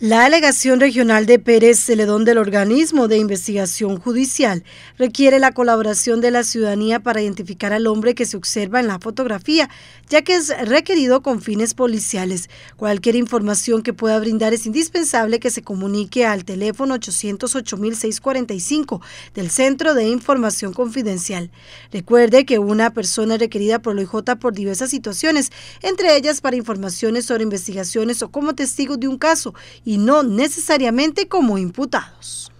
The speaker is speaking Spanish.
La alegación regional de Pérez Celedón del organismo de investigación judicial requiere la colaboración de la ciudadanía para identificar al hombre que se observa en la fotografía, ya que es requerido con fines policiales. Cualquier información que pueda brindar es indispensable que se comunique al teléfono 645 del Centro de Información Confidencial. Recuerde que una persona es requerida por lo OIJ por diversas situaciones, entre ellas para informaciones sobre investigaciones o como testigo de un caso, y no necesariamente como imputados.